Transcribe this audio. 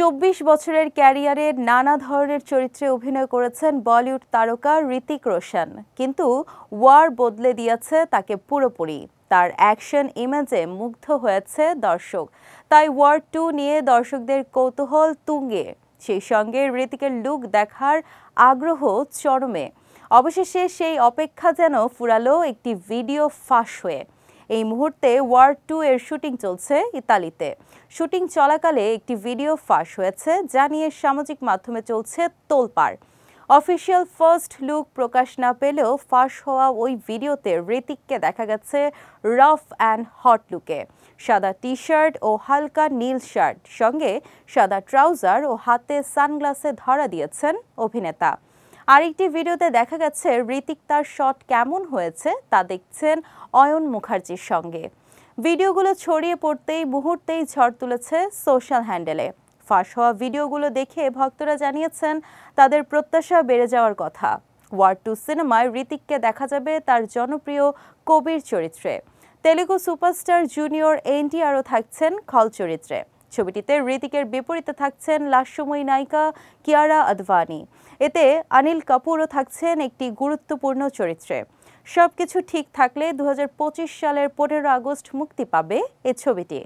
চব্বিশ বছরের ক্যারিয়ারে নানা ধরনের চরিত্রে অভিনয় করেছেন বলিউড তারকা ঋতিক রোশন কিন্তু ওয়ার বদলে দিয়েছে তাকে পুরোপুরি তার অ্যাকশন ইমেজে মুগ্ধ হয়েছে দর্শক তাই ওয়ার টু নিয়ে দর্শকদের কৌতূহল তুঙ্গে সেই সঙ্গে ঋতিকের লুক দেখার আগ্রহ চরমে অবশেষে সেই অপেক্ষা যেন ফুরালো একটি ভিডিও ফাঁস হয়ে এই মুহূর্তে ওয়ার টু এর শুটিং চলছে ইতালিতে শুটিং চলাকালে একটি ভিডিও ফাঁস হয়েছে যা নিয়ে সামাজিক মাধ্যমে চলছে তোলপাড় অফিসিয়াল ফার্স্ট লুক প্রকাশ না পেলেও ফাঁস হওয়া ওই ভিডিওতে ঋতিককে দেখা গেছে রাফ অ্যান্ড হট লুকে সাদা টি শার্ট ও হালকা নীল শার্ট সঙ্গে সাদা ট্রাউজার ও হাতে সানগ্লাসে ধরা দিয়েছেন অভিনেতা আরেকটি ভিডিওতে দেখা গেছে ঋতিক তার শট কেমন হয়েছে তা দেখছেন অয়ন মুখার্জির সঙ্গে ভিডিওগুলো ছড়িয়ে পড়তেই মুহূর্তেই ঝড় তুলেছে সোশ্যাল হ্যান্ডেলে ফাঁস হওয়া ভিডিওগুলো দেখে ভক্তরা জানিয়েছেন তাদের প্রত্যাশা বেড়ে যাওয়ার কথা ওয়ার্ড টু সিনেমায় ঋতিককে দেখা যাবে তার জনপ্রিয় কবির চরিত্রে তেলেগু সুপারস্টার জুনিয়র এনটিআরও থাকছেন খল চরিত্রে ছবিটিতে হৃতিকের বিপরীতে থাকছেন লাস্যময়ী নায়িকা কিয়ারা আদভানি এতে অনিল কাপুরও থাকছেন একটি গুরুত্বপূর্ণ চরিত্রে সবকিছু ঠিক থাকলে দু সালের পনেরো আগস্ট মুক্তি পাবে এ ছবিটি